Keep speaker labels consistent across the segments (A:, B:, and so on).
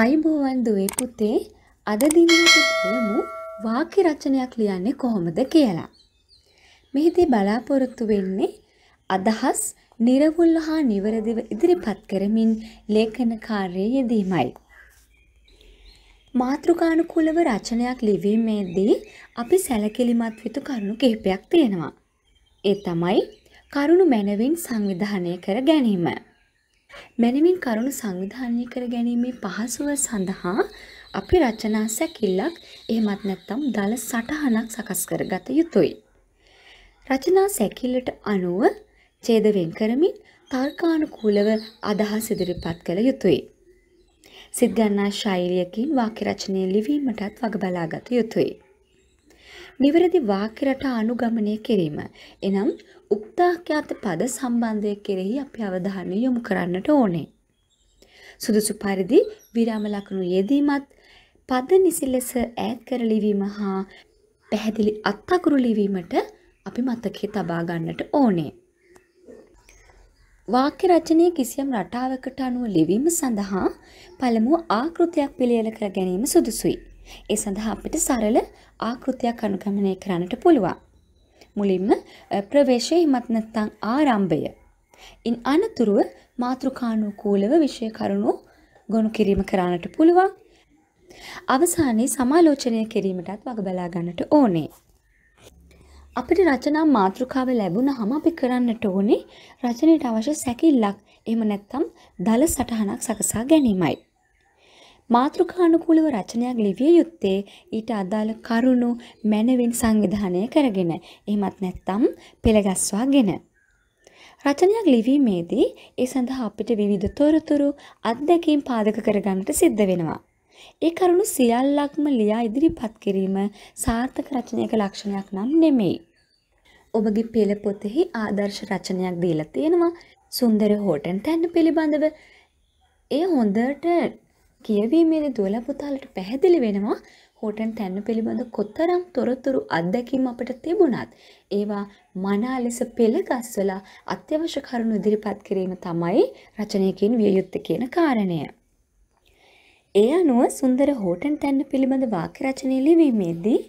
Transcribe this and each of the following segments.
A: අයිබෝවන් දුවේ පුතේ අද දිනේදී බලමු වාක්‍ය රචනයක් ලියන්නේ කොහොමද කියලා. මෙහිදී බලාපොරොත්තු වෙන්නේ අදහස් නිර්වුල්ව හා නිවැරදිව ඉදිරිපත් කරමින් ලේඛන කාර්යයේ යෙදීමයි. මාතෘකානුකූලව රචනයක් ලිවීමේදී අපි සැලකිලිමත් යුතු කරුණු කිහිපයක් තියෙනවා. ඒ තමයි කරුණු මැනවින් සංවිධානය කර ගැනීම. මැනවින් කරුණු සංවිධානය කර ගැනීමේ පහසුව සඳහා අපි රචනා සැකිල්ලක් එහෙමත් නැත්නම් දල සටහනක් සකස් කරගත යුතුයි. රචනා සැකිල්ලට අනුව ඡේද වෙන් කරමින් තර්කානුකූලව අදහස් ඉදිරිපත් කළ යුතුයි. සිද්ගන්නා ශෛලියකින් වාක්‍ය රචනය ලිවීමටත් වග බලාගත යුතුයි. නිවැරදි වාක්‍ය රටා අනුගමනය කිරීම. එනම් උක්තාඛ්‍යාත පද සම්බන්ධය කෙරෙහි අපි අවධානය යොමු කරන්නට ඕනේ. සුදුසු පරිදි විරාම ලකුණු යෙදීමත් පද නිසි ලෙස ඈත් කර ලිවීම හා පැහැදිලි අත්අකුරු ලිවීමට අපි මතකයේ තබා ගන්නට ඕනේ. වාක්‍ය රචනය කිසියම් රටාවකට අනුව ලිවීම සඳහා පළමුව ආකෘතියක් පිළියෙල කර ගැනීම සුදුසුයි. ඒ සඳහා අපිට සරල ආකෘතියක් අනුගමනය කරන්නට පුළුවන්. මුලින්ම ප්‍රවේශය හිමත් නැත්නම් ආරම්භය. ඉන් අනතුරුව මාතෘකානුකූලව විෂය කරුණු ගොනු කිරීම කරන්නට පුළුවන්. අවසානයේ සමාලෝචනය කිරීමටත් වග බලා ගන්නට ඕනේ. අපිට රචනා මාතෘකාව ලැබුණාම අපි කරන්නට ඕනේ රචනයට අවශ්‍ය සැකිල්ලක් එහෙම නැත්නම් දල සටහනක් සකසා ගැනීමයි. මාතෘකානුකූලව රචනයක් ලිවිය යුත්තේ ඊට අදාළ කරුණු මැනවින් සංවිධානය කරගෙන එහෙමත් නැත්නම් පෙළගස්වාගෙන. රචනයක් ලිවීමේදී ඒ සඳහා අපිට විවිධ තොරතුරු අත්දැකීම් පාදක කරගන්නට සිද්ධ වෙනවා. ඒ කරුණු සියල්ලක්ම ලියා ඉදිරිපත් කිරීම සාර්ථක රචනයක ලක්ෂණයක් නම් නෙමෙයි. ඔබගේ පෙළ පොතෙහි ආදර්ශ රචනයක් දීලා තියෙනවා සුන්දර හෝටන් තැන්න පිළිබඳව. ඒ හොඳට කියවීමේදී දුවලා පුතාලට පැහැදිලි වෙනවා හෝටන් තැන්න පිළිබඳ කොතරම් තොරතුරු අත්දැකීම් අපට තිබුණත් ඒවා මනා ලෙස පෙළගස්වලා අත්‍යවශ්‍ය කරුණු ඉදිරිපත් කිරීම තමයි රචනයකින් විය යුත්තේ කියන කාරණය. ඒ අනුව සුන්දර හෝටන් තැන්න පිළිබඳ වාක්‍ය රචනය ලිවීමේදී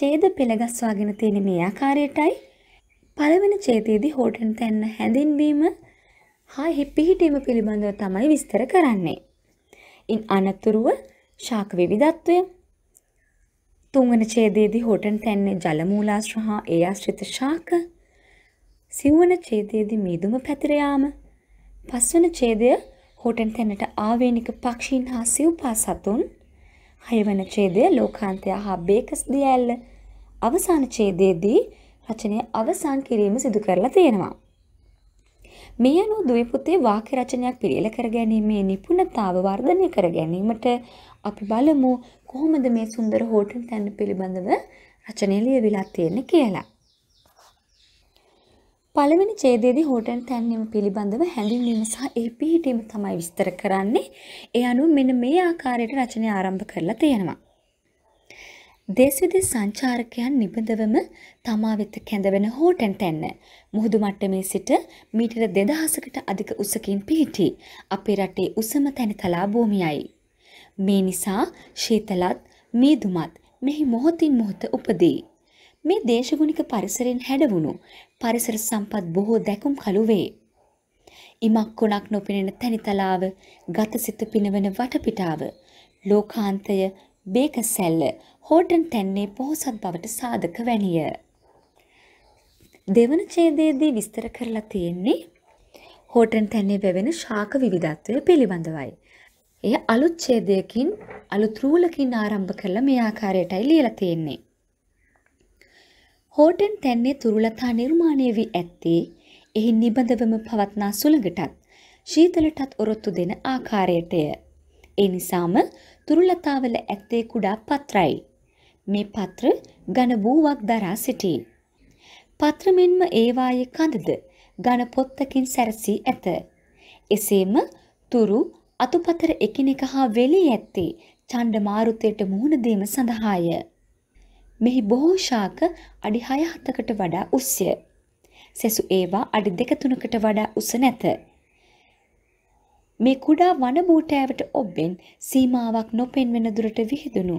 A: ඡේද පෙළගස්වාගෙන තියෙන මේ ආකාරයටයි පළවෙනි ඡේදයේදී හෝටන් තැන්න හැඳින්වීම හා පිහිටීම පිළිබඳව තමයි විස්තර කරන්නේ. ඉන් අනතුරුව ශාක විවිධත්වය තුන්වන ඡේදයේදී හොටන් තැන්නේ ජලමූලාශ්‍ර හා ඒ ආශ්‍රිත ශාක සිව්වන ඡේදයේදී මීදුම පැතිර යාම පස්වන ඡේදය හොටන් තැන්නට ආවේනික පක්ෂීන් හා සිව්පා සතුන් හයවන ඡේදය ලෝකාන්තය හා බේකස් දියැල්ල අවසාන ඡේදයේදී රචනය අවසන් කිරීම සිදු කරලා තියෙනවා මේ අනුව දුවිපුතේ වාක්‍ය රචනයක් පිළියෙල කර ගැනීමේ නිපුණතාව වර්ධනය කර ගැනීමට අපි බලමු කොහොමද මේ සුන්දර හෝටල් තැන්න පිළිබඳව රචනය ලියවිලා තියෙන්නේ කියලා. පළවෙනි ඡේදයේදී හෝටල් තැන්වීම පිළිබඳව හැඳින්වීම සහ ඒ පිහිටීම තමයි විස්තර කරන්නේ. ඒ අනුව මෙන්න මේ ආකාරයට රචනය ආරම්භ කරලා තියෙනවා. දේශවිදේශ සංචාරකයන් නිබඳවම තමා වෙත කැඳවන හෝටන් තැන්න. මුහුදු මට්ටමේ සිට මීටර 2000කට අධික උසකින් පිහිටි අපේ රටේ උසම තැනිතලා භූමියයි. මේ නිසා ශීතලත් මීදුමත් මෙහි මොහොතින් මොහොත උපදී. මේ දේශගුණික පරිසරෙන් හැඩවුණු පරිසර සම්පත් බොහෝ දැකුම් කළු වේ. ඉමක් කොනක් නොපෙනෙන තැනිතලාව, ගතසිත පිනවන වටපිටාව, ලෝකාන්තය බේකසැල්ල හෝටන් තැන්නේ පොහොසත් බවට සාධක වැනිය. දෙවන ඡේදයේදී විස්තර කරලා තියෙන්නේ හෝටන් තැන්නේ වැවෙන ශාක විවිධත්වය පිළිබඳවයි. එය අලුත් ඡේදයකින් අලුත් රූලකින් ආරම්භ කරලා මේ ආකාරයටයි ලියලා තියෙන්නේ. හෝටන් තැන්නේ තුරුලතා නිර්මාණය වී ඇත්තේ එහි නිබඳවම පවත්නා සුළඟටත් ශීතලටත් ඔරොත්තු දෙන ආකාරයටය. ඒ නිසාම තුරුලතාවල ඇත්තේ කුඩා පත්‍රයි. මේ පත්‍ර ඝන වූවක් දරා සිටී. පත්‍ර මෙන්ම ඒවායේ කඳද ඝන පොත්තකින් සැරසී ඇත. එසේම තුරු අතුපතර එකිනෙක හා වෙලී ඇත්තේ ඡණ්ඩ මාරුතයට මුහුණ දීම සඳහාය. මෙහි බොහෝ ශාක අඩි 6-7කට වඩා උස්ය. සෙසු ඒවා අඩි 2-3කට වඩා උස නැත. මේ කුඩා වනබූටෑවට ඔබ්බෙන් සීමාවක් නොපෙන්වෙන දුරට විහිදුණු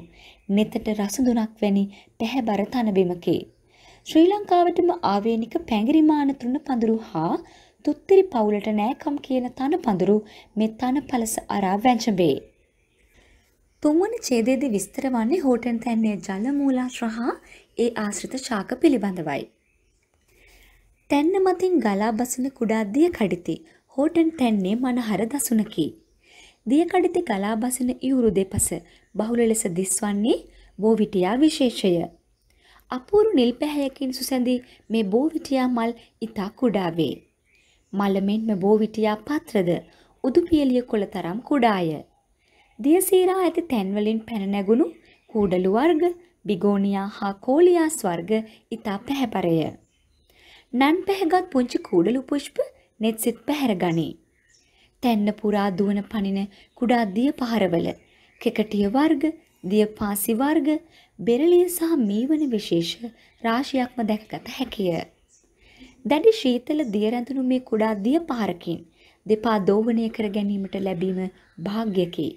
A: නෙතට රසඳුනක් වැනි පැහැබර තනබිමකි. ශ්‍රී ලංකාවටම ආවේනික පැංගිරිමාන තුන පඳුරු හා තුත්තිරි පවුලට නෑකම් කියන තන පඳුරු මේ තන පලස අරා වැජඹේ. තුන්වන ඡේදයේද විස්තර වන්නේ හෝටෙන් තැන්නේ ජල මූලාශ්‍ර හා ඒ ආශ්‍රිත ශාක පිළිබඳවයි. තැන්න මතින් ගලා බසින කුඩා දිය කඩිති හෝටන් තැන්නේ මනහර දසුනකි. දියකඩිති ගලා බසින ඉවුරු දෙපස බහුල ලෙස දිස්වන්නේ බෝවිටියා විශේෂය. අපූරු නිල් පැහැයකින් සුසැඳි මේ බෝවිටියා මල් ඉතා කුඩා වේ. මල මෙන්ම බෝවිටියා පත්‍රද උදුපියලිය කොළ තරම් කුඩාය. දියසීරා ඇති තැන්වලින් පැන නැගුණු කූඩලු වර්ග, බිගෝනියා හා කෝලියාස් වර්ග ඉතා පැහැපරය. නන් පැහැගත් පුංචි කූඩලු පුෂ්ප නෙත් සිත් පැහැර ගනී. තැන්න පුරා දුවන පනින කුඩා දිය පහරවල කෙකටිය වර්ග, දිය පාසි වර්ග, බෙරළිය සහ මීවන විශේෂ රාශියක්ම දැකගත හැකිය. දැඩි ශීතල දිය රැඳුණු මේ කුඩා දිය පහරකින් දෙපා දෝවණය කර ගැනීමට ලැබීම වාග්යකි.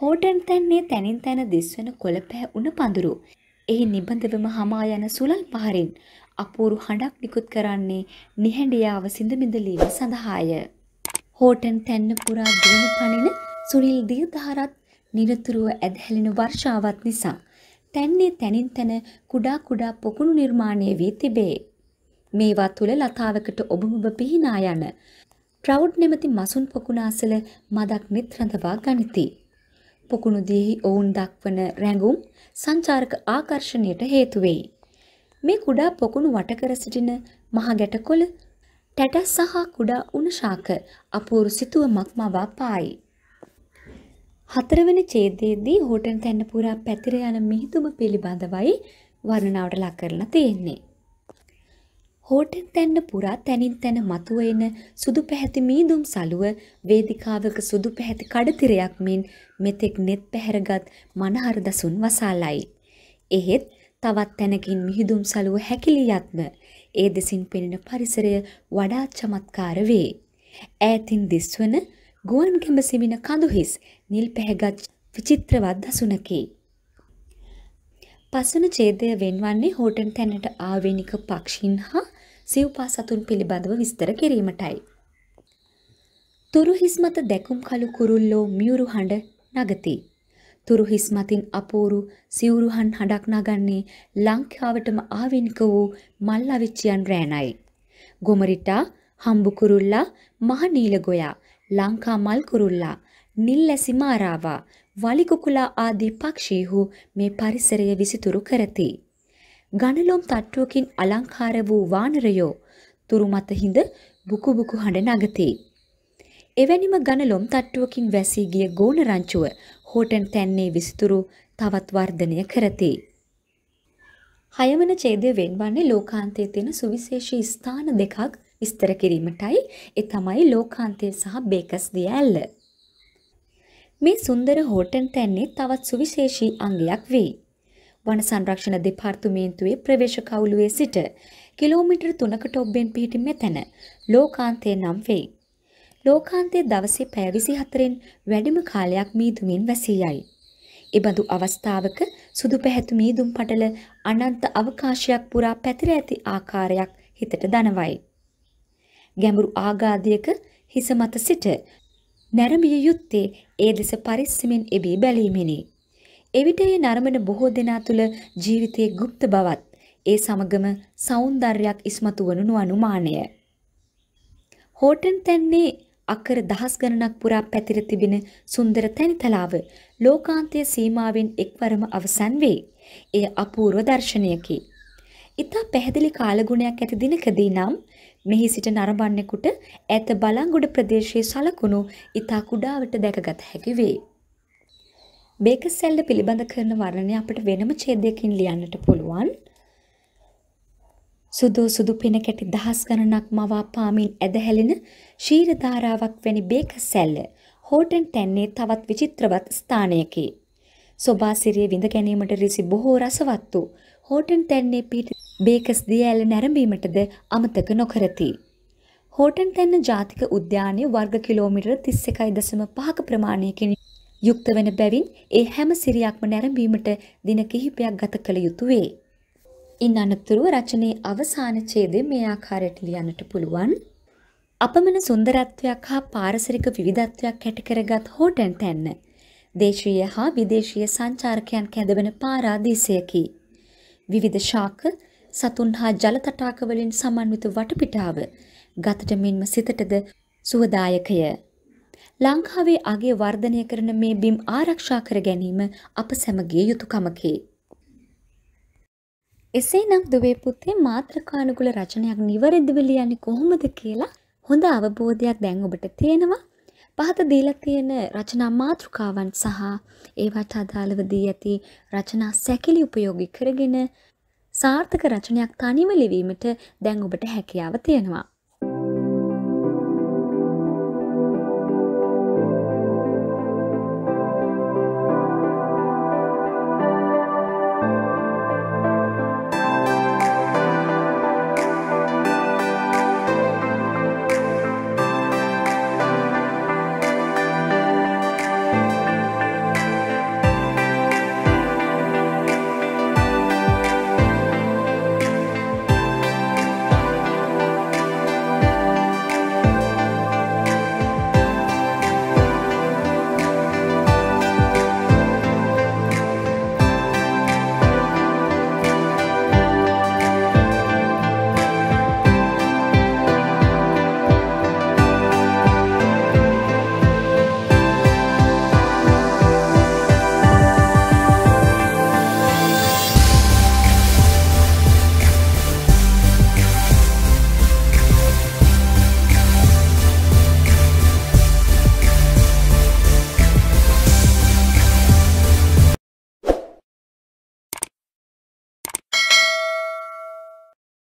A: හෝටන් තැන්නේ තනින් තන දිස්වන කොළපෑ උණ පඳුරු එහි නිබඳවම හමා යන සුලල් පහරින් අපූරු හඬක් නිකුත් කරන්නේ නිහඬියාව සිඳ බිඳලීම සඳහාය. හෝටන් තැන්න පුරා දුවන පණින සුනිල් දීර්ධහරත් නිරතුරුව ඇදහැලෙන වර්ෂාවත් නිසා තැන්නේ තැනින් තැන කුඩා කුඩා පොකුණු නිර්මාණය වී තිබේ. මේවා තුළ ලතාවකට ඔබමුබ පිහිනා යන ප්‍රවුඩ් නැමති මසුන් පොකුණාසල මදක් මෙත් රඳවා ගනිති. පොකුණු දියෙහි ඔවුන් දක්වන රැඟුම් සංචාරක ආකර්ෂණයට හේතුවෙයි. මේ කුඩා පොකුණු වටකර සිටින මහගැටකොළ ටැට සහ කුඩා උණශාක අපූරු සිතුවමක් මවා පායි. හතරවන ඡේදයේදී හෝටන් තැන්න පුරා පැතිර යන මිහිදුම පිළිබඳවයි වර්ණනාවට ලක් කරලා තියෙන්නේ. හෝටන් තැන්න පුරා තැනින් තැන මතුවෙන සුදු පැහැති මීදුම් සලුව වේදිකාවක සුදු පැහැති කඩතිරයක් මෙන් මෙතෙක් net පැහැරගත් මනහර දසුන් වසාලයි. එහෙත් තවත් තැනකින් මිහිදුම් සලුව හැකිලියත්ම ඒ දෙසින් පෙනෙන පරිසරය වඩා චමත්කාර වේ. ඈතින් දිස්වන ගුවන් ගැඹ සිමින කඳුහිස් නිල් පැහැගත් විචිත්‍රවත් දසුනකි. පසන ඡේදය වෙන්වන්නේ හෝටන් තැනට ආවේනික පක්ෂීන් හා සිව්පා සතුන් පිළිබඳව විස්තර කිරීමටයි. තුරු හිස් මත දැකුම් කළු කුරුල්ලෝ මියුරු හඬ නගති. තුරුහිස් මතින් අපූරු සිවුරුහන් හඬක් නගන්නේ ලංකාවටම ආවෙනික වූ මල්ලාවිච්චියන් රෑනයි. ගොමරිටා, හම්බු කුරුල්ලා, මහනීල ගොයා, ලංකා මල් කුරුල්ලා, නිල්ලැසි මාරාවා, වලිකුකුලා ආදී පක්ෂීහු මේ පරිසරය විසිතුරු කරති. ගණලොම් තට්ටුවකින් අලංකාර වූ වානරයෝ තුරු මත හිඳ බුකු බුකු හඬ නගතී. එවැනිම ගණලොම් තට්ටුවකින් වැසී ගිය ගෝන රංචුව හෝටන් තැන්නේ විසිතුරු තවත් වර්ධනය කරති. හයවන ඡේදය වෙන්වන්නේ ලෝකාන්තයේ තියෙන සුවිශේෂී ස්ථාන දෙකක් විස්තර කිරීමටයි. ඒ තමයි ලෝකාන්තය සහ බේකස් දියැල්ල. මේ සුන්දර හෝටන් තැන්නේ තවත් සුවිශේෂී අංගයක් වෙයි. වන සංරක්ෂණ දෙපාර්තමේන්තුවේ ප්‍රවේශ කවුලුවේ සිට කිලෝමීටර් 3කට ඔබෙන් පිහිටි මෙතැන ලෝකාන්තය නම් වෙයි. ලෝකාන්තයේ දවසේ පැය 24න් වැඩිම කාලයක් මීදුමින් වැසී යයි. එබඳු අවස්ථාවක සුදු පැහැතු මීදුම් පටල අනන්ත අවකාශයක් පුරා පැතිර ඇති ආකාරයක් හිතට දනවයි. ගැඹුරු ආගාධයක හිස මත සිට නැරඹිය යුත්තේ ඒ දෙස පරිස්සමින් එබී බැලීමෙනි. එවිට ඒ නරඹන බොහෝ දෙනා තුල ජීවිතයේ গুপ্ত බවත් ඒ සමගම సౌందర్యයක් ඉස්මතු වනු අනුමානය. හෝටන් තැන්නේ අක්කර දහස් ගණනක් පුරා පැතිර තිබෙන සුන්දර තැනිතලාව ලෝකාන්තයේ සීමාවෙන් එක්වරම අවසන් වේ. එය අපූර්ව දර්ශනයකි. ඉතා පැහැදිලි කාලගුණයක් ඇති දිනකදී නම් මෙහි සිට නරඹන්නෙකුට ඈත බලංගොඩ ප්‍රදේශයේ සලකුණු ඉතා කුඩාවට දැකගත හැකි වේ. බේකසැල්ල පිළිබඳ කරන වර්ණනය අපට වෙනම ඡේදයකින් ලියන්නට පුළුවන්. සුදු සුදු පෙන කැටි දහස් ගණනක් මවා පාමින් ඇදහැලෙන ශීර ධාරාවක් වැනි බේක සැල්ල හෝටන් තැන්නේ තවත් විචිත්‍රවත් ස්ථානයකි. සොබාසිරිය විඳ ගැනීමට රිසි බොහෝ රසවත් වූ හෝටන් තැන්නේ පිට බේකස් දියඇල නැරඹීමටද අමතක නොකරති. හෝටන් තැන්න ජාතික උද්‍යානය වර්ග කිලෝමිටර තිස්ස එකයි දසම පහක ප්‍රමාණයකින් යුක්ත වෙන බැවින් ඒ හැම සිරියක්ම නැරඹීමට දින කිහිපයක් ගත කළ යුතුවේ. ඉන් අනතුරුව රචනයේ අවසාන ඡේදය මේ ආකාරයට ලියන්නට පුළුවන්. අපමණ සුන්දරත්වයක් හා පාරිසරික විවිධත්වයක් ඇති කරගත් හෝටන් තැන්න දේශීය හා විදේශීය සංචාරකයන් කැඳවන පාරාදීසයකි. විවිධ ශාක, සතුන් හා ජල තටාක වලින් සමන්විත වටපිටාව ගතට මෙන්ම සිතටද සුවදායකය. ලංකාවේ අගේ වර්ධනය කරන මේ බිම් ආරක්ෂා කර ගැනීම අප සැමගේ යුතුයකමකේ. එසේනම් දුවේ පුතේ මාත්‍රකානුකුල රචනයක් නිවැරදිව ලියන්නේ කොහොමද කියලා හොඳ අවබෝධයක් දැන් ඔබට තියෙනවා. පහත දීලා තියෙන රචනා මාතෘකාවන් සහ ඒවට අදාළව දී ඇති රචනා සැකිලි උපයෝගී කරගෙන සාර්ථක රචනයක් තනිව ලිවීමට දැන් ඔබට හැකියාව තියෙනවා.